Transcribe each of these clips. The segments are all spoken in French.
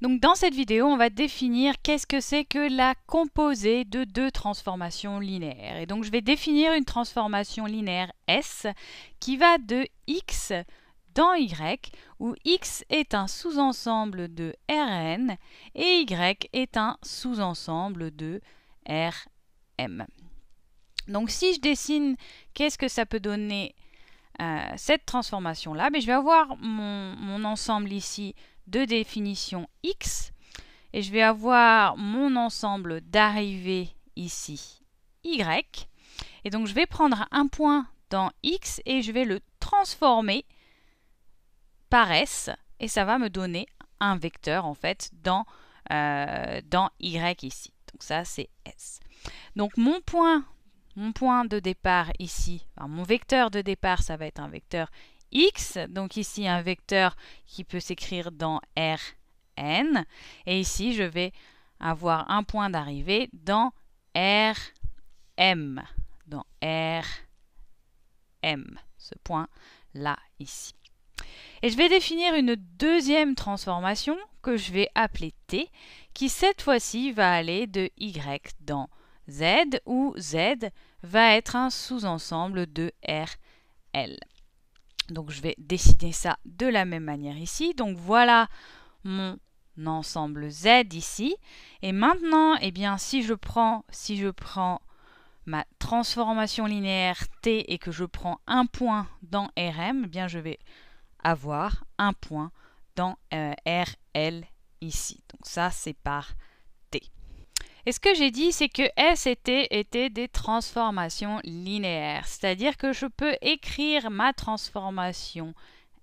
Donc dans cette vidéo, on va définir qu'est-ce que c'est que la composée de deux transformations linéaires. Et donc je vais définir une transformation linéaire S qui va de x dans y, où x est un sous-ensemble de Rn et y est un sous-ensemble de Rm. Donc si je dessine qu'est-ce que ça peut donner euh, cette transformation-là, mais ben, je vais avoir mon ensemble ici de définition x et je vais avoir mon ensemble d'arrivée ici y. Et donc je vais prendre un point dans x et je vais le transformer par s et ça va me donner un vecteur en fait dans, euh, dans y ici. Donc ça c'est s. Donc mon point, mon point de départ ici, mon vecteur de départ ça va être un vecteur x, donc ici un vecteur qui peut s'écrire dans Rn, et ici je vais avoir un point d'arrivée dans Rm, dans Rm, ce point-là ici. Et je vais définir une deuxième transformation que je vais appeler T, qui cette fois-ci va aller de Y dans Z, où Z va être un sous-ensemble de RL. Donc je vais dessiner ça de la même manière ici. Donc voilà mon ensemble Z ici. Et maintenant, eh bien, si je prends, si je prends ma transformation linéaire T et que je prends un point dans RM, eh bien, je vais avoir un point dans euh, RL ici. Donc ça, c'est par et ce que j'ai dit, c'est que S et T étaient des transformations linéaires, c'est-à-dire que je peux écrire ma transformation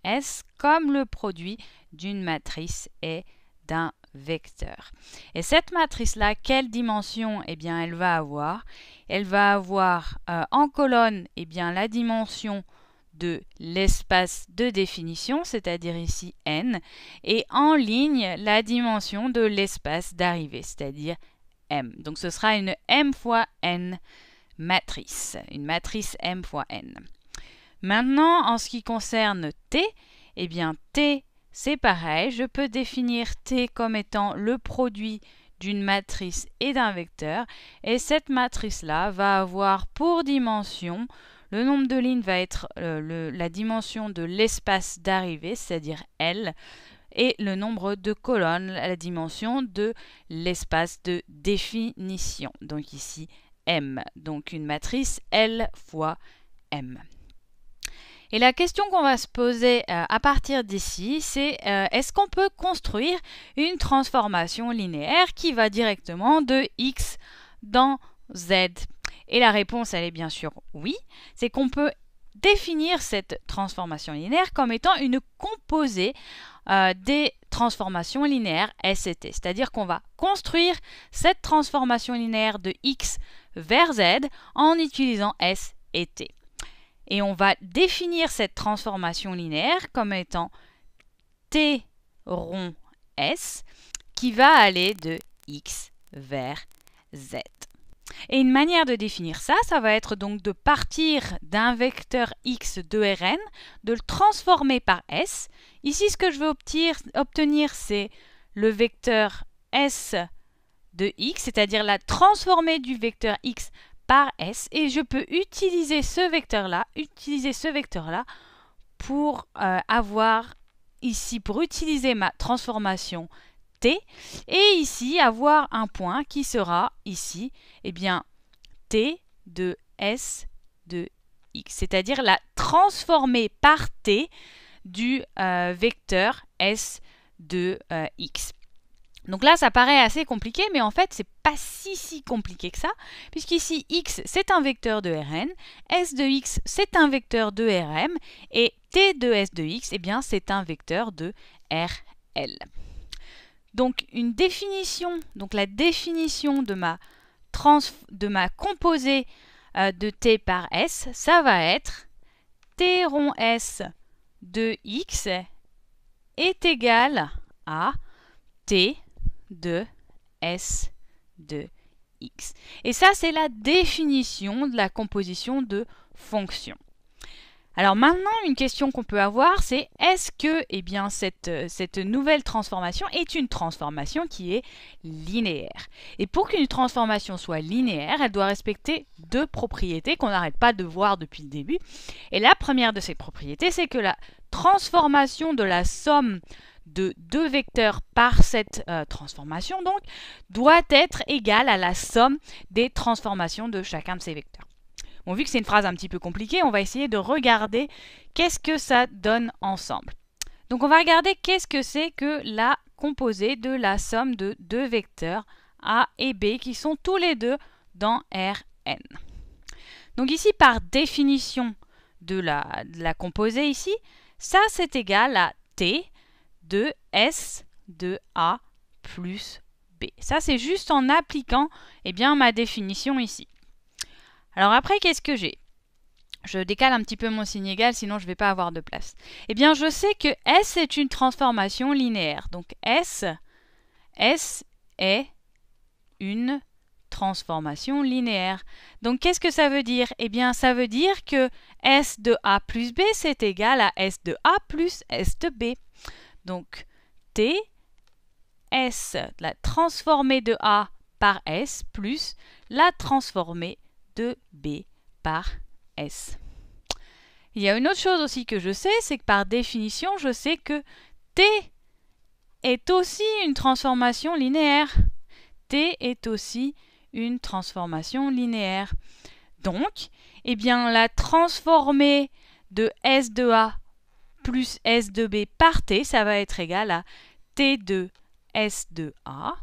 S comme le produit d'une matrice et d'un vecteur. Et cette matrice-là, quelle dimension Eh bien, elle va avoir. Elle va avoir euh, en colonne eh bien, la dimension de l'espace de définition, c'est-à-dire ici n, et en ligne la dimension de l'espace d'arrivée, c'est-à-dire donc ce sera une m fois n matrice, une matrice m fois n. Maintenant, en ce qui concerne t, eh bien t, c'est pareil, je peux définir t comme étant le produit d'une matrice et d'un vecteur, et cette matrice-là va avoir pour dimension, le nombre de lignes va être euh, la dimension de l'espace d'arrivée, c'est-à-dire L, et le nombre de colonnes, la dimension de l'espace de définition. Donc ici M, donc une matrice L fois M. Et la question qu'on va se poser euh, à partir d'ici, c'est euh, est-ce qu'on peut construire une transformation linéaire qui va directement de x dans z Et la réponse, elle est bien sûr oui. C'est qu'on peut définir cette transformation linéaire comme étant une composée euh, des transformations linéaires S et T. C'est-à-dire qu'on va construire cette transformation linéaire de X vers Z en utilisant S et T. Et on va définir cette transformation linéaire comme étant T rond S qui va aller de X vers Z. Et une manière de définir ça, ça va être donc de partir d'un vecteur x de Rn, de le transformer par S. Ici, ce que je veux obtenir, c'est le vecteur S de x, c'est-à-dire la transformer du vecteur x par S. Et je peux utiliser ce vecteur-là, utiliser ce vecteur-là pour euh, avoir ici, pour utiliser ma transformation et ici, avoir un point qui sera ici, eh bien, t de s de x, c'est-à-dire la transformer par t du euh, vecteur s de euh, x. Donc là, ça paraît assez compliqué, mais en fait, c'est pas si si compliqué que ça, puisqu'ici, x, c'est un vecteur de Rn, s de x, c'est un vecteur de Rm, et t de s de x, et eh bien, c'est un vecteur de Rl. Donc une définition, donc la définition de ma, trans, de ma composée euh, de t par s, ça va être t rond s de x est égal à t de s de x. Et ça, c'est la définition de la composition de fonctions. Alors maintenant, une question qu'on peut avoir, c'est est-ce que eh bien, euh, cette, nouvelle transformation est une transformation qui est linéaire Et pour qu'une transformation soit linéaire, elle doit respecter deux propriétés qu'on n'arrête pas de voir depuis le début. Et la première de ces propriétés, c'est que la transformation de la somme de deux vecteurs par cette euh, transformation donc doit être égale à la somme des transformations de chacun de ces vecteurs. On vu que c'est une phrase un petit peu compliquée, on va essayer de regarder qu'est-ce que ça donne ensemble. Donc on va regarder qu'est-ce que c'est que la composée de la somme de deux vecteurs A et B qui sont tous les deux dans Rn. Donc ici, par définition de la, composée ici, ça c'est égal à T de S de A plus B. Ça c'est juste en appliquant eh bien, ma définition ici. Alors après, qu'est-ce que j'ai je décale un petit peu mon signe égal, sinon je ne vais pas avoir de place. Eh bien, je sais que S est une transformation linéaire. Donc S, est une transformation linéaire. Donc qu'est-ce que ça veut dire Eh bien, ça veut dire que S de A plus B, c'est égal à S de A plus S de B. Donc T, S, la transformée de A par S, plus la transformée de b par s. Il y a une autre chose aussi que je sais, c'est que par définition, je sais que t est aussi une transformation linéaire. t est aussi une transformation linéaire. Donc, eh bien, la transformée de S de A plus S de B par T, ça va être égal à T de S de A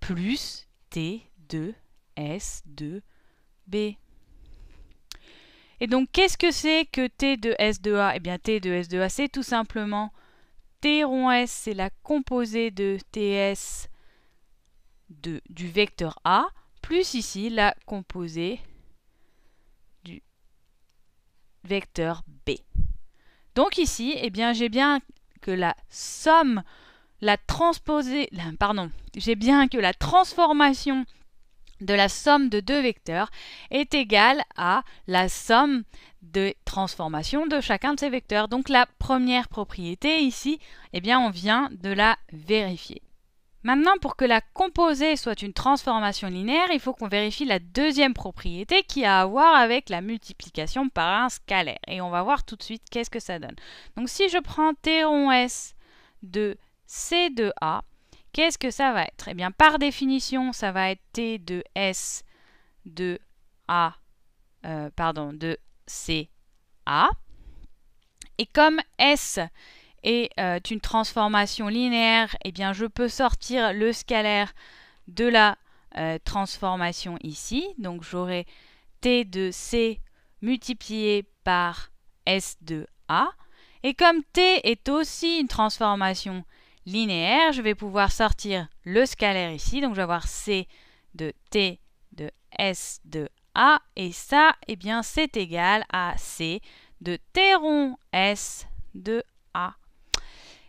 plus T de S de et donc, qu'est-ce que c'est que T de s de a Eh bien, T de s de a c'est tout simplement T rond S, c'est la composée de TS de, du vecteur A, plus ici la composée du vecteur B. Donc ici, eh bien, j'ai bien que la somme, la transposée, pardon, j'ai bien que la transformation de la somme de deux vecteurs est égale à la somme de transformation de chacun de ces vecteurs. Donc la première propriété ici, eh bien on vient de la vérifier. Maintenant, pour que la composée soit une transformation linéaire, il faut qu'on vérifie la deuxième propriété qui a à voir avec la multiplication par un scalaire. Et on va voir tout de suite qu'est-ce que ça donne. Donc si je prends T rond S de C de A, Qu'est-ce que ça va être Eh bien, par définition, ça va être T de S de A, euh, pardon, de C A. Et comme S est euh, une transformation linéaire, eh bien, je peux sortir le scalaire de la euh, transformation ici. Donc, j'aurai T de C multiplié par S de A. Et comme T est aussi une transformation linéaire, je vais pouvoir sortir le scalaire ici. Donc je vais avoir C de T de S de A. Et ça, eh bien, c'est égal à C de T rond S de A.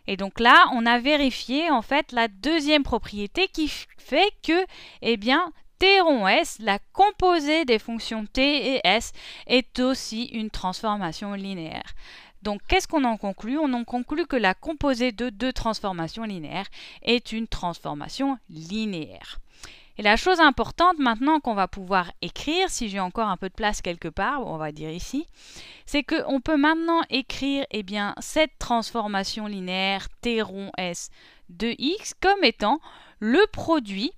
Et donc là, on a vérifié en fait la deuxième propriété qui fait que, eh bien, T rond S, la composée des fonctions T et S, est aussi une transformation linéaire. Donc qu'est-ce qu'on en conclut On en conclut que la composée de deux transformations linéaires est une transformation linéaire. Et la chose importante maintenant qu'on va pouvoir écrire, si j'ai encore un peu de place quelque part, on va dire ici, c'est qu'on peut maintenant écrire eh bien, cette transformation linéaire T rond S de x comme étant le produit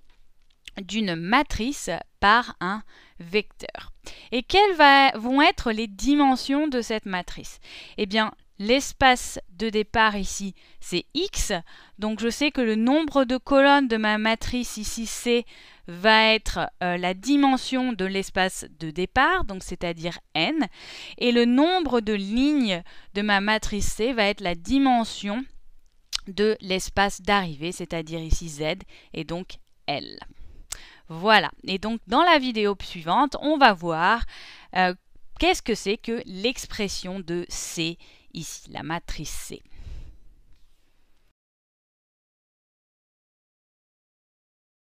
d'une matrice par un vecteur. Et quelles vont être les dimensions de cette matrice Eh bien, l'espace de départ ici, c'est x. Donc je sais que le nombre de colonnes de ma matrice ici, c, va être euh, la dimension de l'espace de départ, donc c'est-à-dire n. Et le nombre de lignes de ma matrice c va être la dimension de l'espace d'arrivée, c'est-à-dire ici z, et donc L. Voilà. Et donc dans la vidéo suivante, on va voir euh, qu'est-ce que c'est que l'expression de C ici, la matrice C.